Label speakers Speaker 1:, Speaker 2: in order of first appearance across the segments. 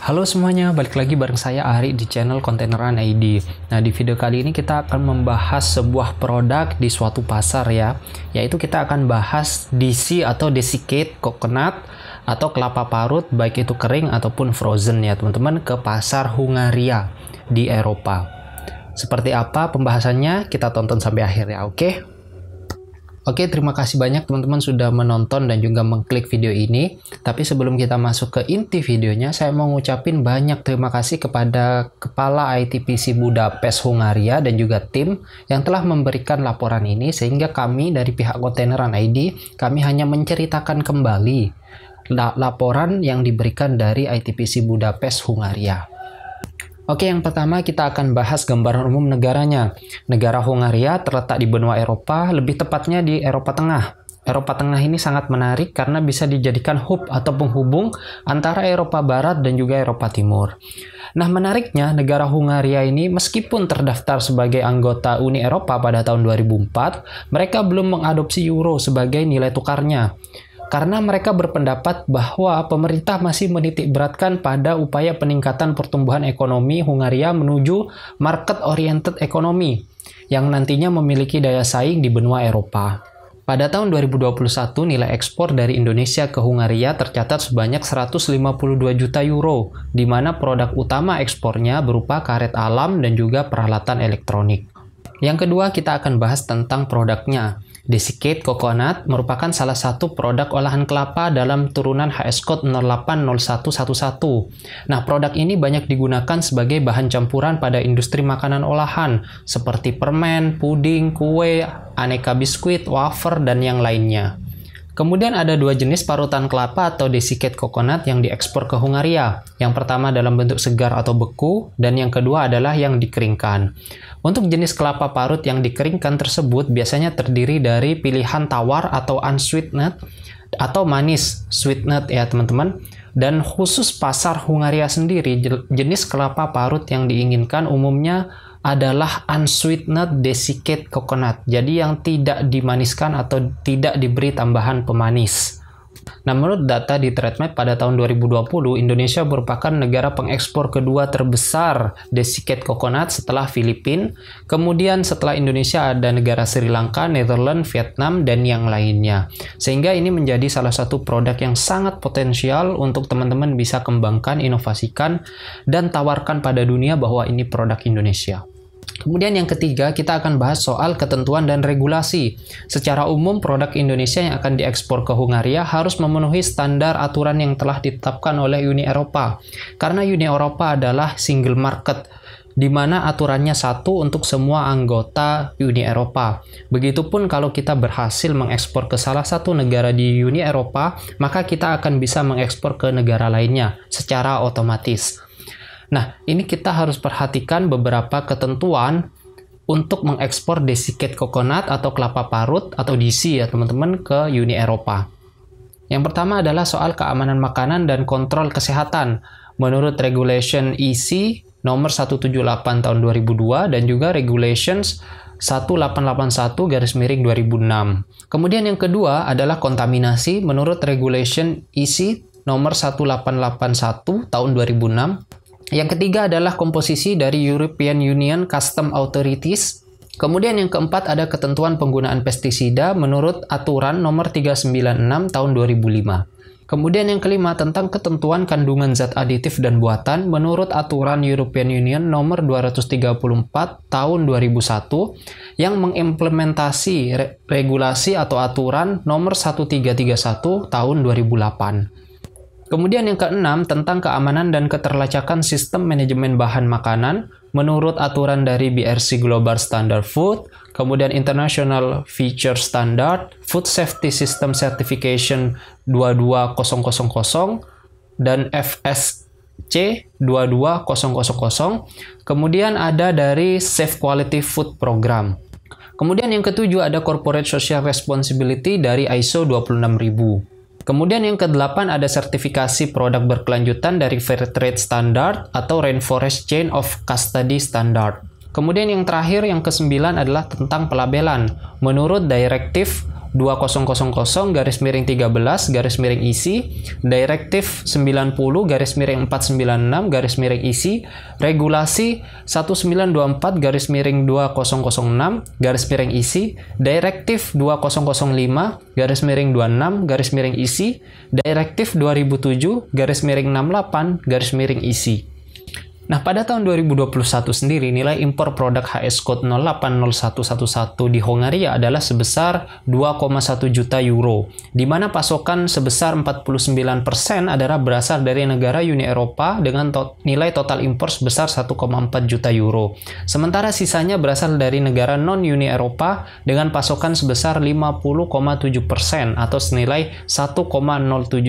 Speaker 1: Halo semuanya, balik lagi bareng saya Ari di channel Kontaineran ID. Nah, di video kali ini kita akan membahas sebuah produk di suatu pasar ya, yaitu kita akan bahas DC atau desiccate coconut atau kelapa parut baik itu kering ataupun frozen ya teman-teman ke pasar Hungaria di Eropa. Seperti apa pembahasannya? Kita tonton sampai akhir ya, oke? Oke, terima kasih banyak teman-teman sudah menonton dan juga mengklik video ini. Tapi sebelum kita masuk ke inti videonya, saya mau ngucapin banyak terima kasih kepada Kepala ITPC Budapest Hungaria dan juga tim yang telah memberikan laporan ini sehingga kami dari pihak Kontaineran ID, kami hanya menceritakan kembali laporan yang diberikan dari ITPC Budapest Hungaria. Oke, yang pertama kita akan bahas gambaran umum negaranya. Negara Hungaria terletak di benua Eropa, lebih tepatnya di Eropa Tengah. Eropa Tengah ini sangat menarik karena bisa dijadikan hub atau penghubung antara Eropa Barat dan juga Eropa Timur. Nah, menariknya negara Hungaria ini meskipun terdaftar sebagai anggota Uni Eropa pada tahun 2004, mereka belum mengadopsi euro sebagai nilai tukarnya karena mereka berpendapat bahwa pemerintah masih menitikberatkan pada upaya peningkatan pertumbuhan ekonomi Hungaria menuju market-oriented ekonomi yang nantinya memiliki daya saing di benua Eropa. Pada tahun 2021, nilai ekspor dari Indonesia ke Hungaria tercatat sebanyak 152 juta euro, di mana produk utama ekspornya berupa karet alam dan juga peralatan elektronik. Yang kedua, kita akan bahas tentang produknya. Desiccate coconut merupakan salah satu produk olahan kelapa dalam turunan HS Code 080111. Nah, produk ini banyak digunakan sebagai bahan campuran pada industri makanan olahan seperti permen, puding, kue, aneka biskuit, wafer, dan yang lainnya. Kemudian ada dua jenis parutan kelapa atau desiccate coconut yang diekspor ke Hungaria. Yang pertama dalam bentuk segar atau beku, dan yang kedua adalah yang dikeringkan. Untuk jenis kelapa parut yang dikeringkan tersebut biasanya terdiri dari pilihan tawar atau unsweetened atau manis, sweetened ya teman-teman. Dan khusus pasar Hungaria sendiri, jenis kelapa parut yang diinginkan umumnya adalah unsweetened desiccated coconut. Jadi yang tidak dimaniskan atau tidak diberi tambahan pemanis. Nah, menurut data di TradeMap pada tahun 2020, Indonesia merupakan negara pengekspor kedua terbesar desiccated coconut setelah Filipina, kemudian setelah Indonesia ada negara Sri Lanka, Netherlands, Vietnam, dan yang lainnya. Sehingga ini menjadi salah satu produk yang sangat potensial untuk teman-teman bisa kembangkan, inovasikan, dan tawarkan pada dunia bahwa ini produk Indonesia. Kemudian yang ketiga, kita akan bahas soal ketentuan dan regulasi. Secara umum, produk Indonesia yang akan diekspor ke Hungaria harus memenuhi standar aturan yang telah ditetapkan oleh Uni Eropa. Karena Uni Eropa adalah single market, di mana aturannya satu untuk semua anggota Uni Eropa. Begitupun kalau kita berhasil mengekspor ke salah satu negara di Uni Eropa, maka kita akan bisa mengekspor ke negara lainnya secara otomatis. Nah, ini kita harus perhatikan beberapa ketentuan untuk mengekspor desiccate coconut atau kelapa parut atau DC ya teman-teman ke Uni Eropa. Yang pertama adalah soal keamanan makanan dan kontrol kesehatan menurut regulation EC nomor 178 tahun 2002 dan juga regulations 1881 garis miring 2006. Kemudian yang kedua adalah kontaminasi menurut regulation EC nomor 1881 tahun 2006 yang ketiga adalah komposisi dari European Union Custom Authorities. Kemudian yang keempat ada ketentuan penggunaan pestisida menurut aturan nomor 396 tahun 2005. Kemudian yang kelima tentang ketentuan kandungan zat aditif dan buatan menurut aturan European Union nomor 234 tahun 2001 yang mengimplementasi re regulasi atau aturan nomor 1331 tahun 2008. Kemudian yang keenam tentang keamanan dan keterlacakan sistem manajemen bahan makanan menurut aturan dari BRC Global Standard Food, kemudian International Feature Standard, Food Safety System Certification 22000 dan FSC 22000. Kemudian ada dari Safe Quality Food Program. Kemudian yang ketujuh ada Corporate Social Responsibility dari ISO 26000. Kemudian yang kedelapan ada sertifikasi produk berkelanjutan dari Fair Trade Standard atau Rainforest Chain of Custody Standard. Kemudian yang terakhir yang kesembilan adalah tentang pelabelan. Menurut Direktif 2000 garis miring 13 garis miring isi direktif 90 garis miring 496 garis miring isi regulasi 1924 garis miring 2006 garis miring isi direktif 2005 garis miring 26 garis miring isi direktif 2007 garis miring 68 garis miring isi Nah, pada tahun 2021 sendiri, nilai impor produk HS Code 080111 di Hongaria adalah sebesar 2,1 juta euro, di mana pasokan sebesar 49% adalah berasal dari negara Uni Eropa dengan to nilai total impor sebesar 1,4 juta euro. Sementara sisanya berasal dari negara non-Uni Eropa dengan pasokan sebesar 50,7% atau senilai 1,07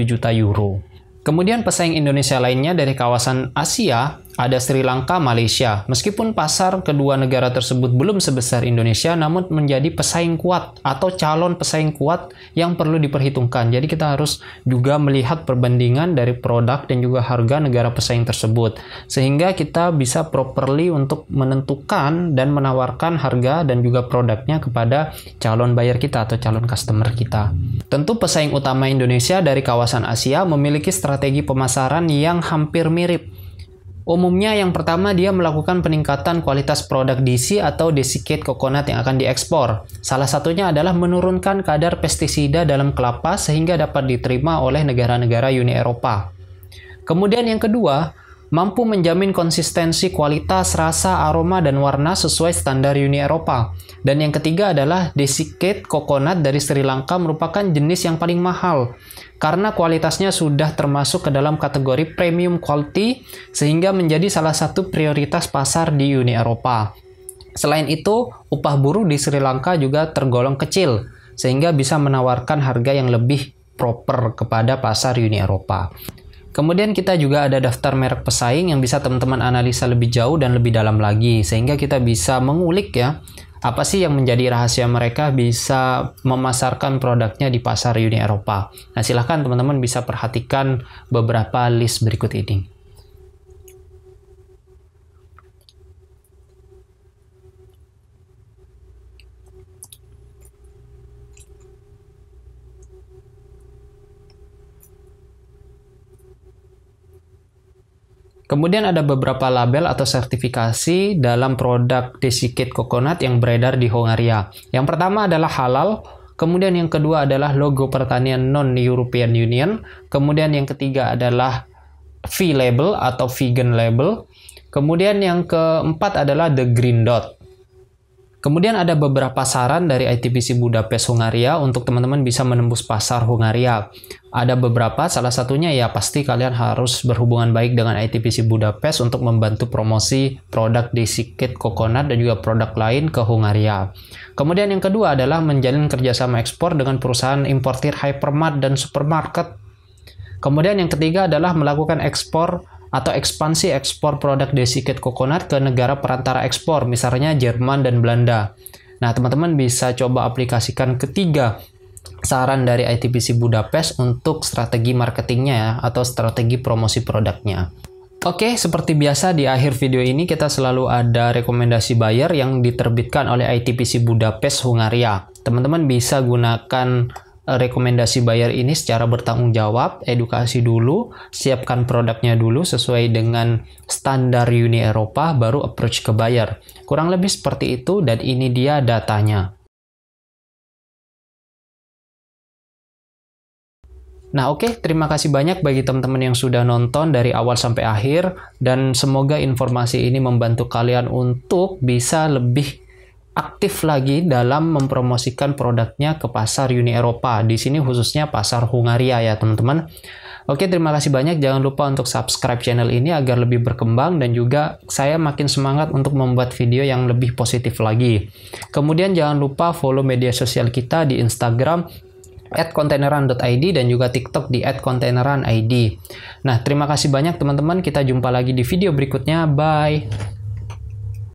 Speaker 1: juta euro. Kemudian pesaing Indonesia lainnya dari kawasan Asia ada Sri Lanka, Malaysia. Meskipun pasar kedua negara tersebut belum sebesar Indonesia, namun menjadi pesaing kuat atau calon pesaing kuat yang perlu diperhitungkan. Jadi kita harus juga melihat perbandingan dari produk dan juga harga negara pesaing tersebut. Sehingga kita bisa properly untuk menentukan dan menawarkan harga dan juga produknya kepada calon buyer kita atau calon customer kita. Tentu pesaing utama Indonesia dari kawasan Asia memiliki strategi pemasaran yang hampir mirip Umumnya yang pertama dia melakukan peningkatan kualitas produk DC atau desiccate coconut yang akan diekspor. Salah satunya adalah menurunkan kadar pestisida dalam kelapa sehingga dapat diterima oleh negara-negara Uni Eropa. Kemudian yang kedua, mampu menjamin konsistensi kualitas, rasa, aroma, dan warna sesuai standar Uni Eropa. Dan yang ketiga adalah desiccate coconut dari Sri Lanka merupakan jenis yang paling mahal karena kualitasnya sudah termasuk ke dalam kategori premium quality sehingga menjadi salah satu prioritas pasar di Uni Eropa. Selain itu, upah buruh di Sri Lanka juga tergolong kecil sehingga bisa menawarkan harga yang lebih proper kepada pasar Uni Eropa. Kemudian kita juga ada daftar merek pesaing yang bisa teman-teman analisa lebih jauh dan lebih dalam lagi sehingga kita bisa mengulik ya apa sih yang menjadi rahasia mereka bisa memasarkan produknya di pasar Uni Eropa. Nah, silahkan teman-teman bisa perhatikan beberapa list berikut ini. Kemudian ada beberapa label atau sertifikasi dalam produk desiccate coconut yang beredar di Hongaria. Yang pertama adalah halal, kemudian yang kedua adalah logo pertanian non-European Union, kemudian yang ketiga adalah V label atau vegan label, kemudian yang keempat adalah the green dot. Kemudian ada beberapa saran dari ITPC Budapest Hungaria untuk teman-teman bisa menembus pasar Hungaria. Ada beberapa, salah satunya ya pasti kalian harus berhubungan baik dengan ITPC Budapest untuk membantu promosi produk Sikit coconut dan juga produk lain ke Hungaria. Kemudian yang kedua adalah menjalin kerjasama ekspor dengan perusahaan importir hypermart dan supermarket. Kemudian yang ketiga adalah melakukan ekspor atau ekspansi ekspor produk desiket coconut ke negara perantara ekspor, misalnya Jerman dan Belanda. Nah, teman-teman bisa coba aplikasikan ketiga saran dari ITPC Budapest untuk strategi marketingnya ya, atau strategi promosi produknya. Oke, seperti biasa di akhir video ini kita selalu ada rekomendasi buyer yang diterbitkan oleh ITPC Budapest Hungaria. Teman-teman bisa gunakan rekomendasi bayar ini secara bertanggung jawab, edukasi dulu, siapkan produknya dulu sesuai dengan standar Uni Eropa, baru approach ke buyer. Kurang lebih seperti itu, dan ini dia datanya. Nah oke, okay, terima kasih banyak bagi teman-teman yang sudah nonton dari awal sampai akhir, dan semoga informasi ini membantu kalian untuk bisa lebih aktif lagi dalam mempromosikan produknya ke pasar Uni Eropa. Di sini khususnya pasar Hungaria ya teman-teman. Oke, terima kasih banyak. Jangan lupa untuk subscribe channel ini agar lebih berkembang dan juga saya makin semangat untuk membuat video yang lebih positif lagi. Kemudian jangan lupa follow media sosial kita di Instagram at kontaineran.id dan juga TikTok di at kontaineran.id. Nah, terima kasih banyak teman-teman. Kita jumpa lagi di video berikutnya. Bye!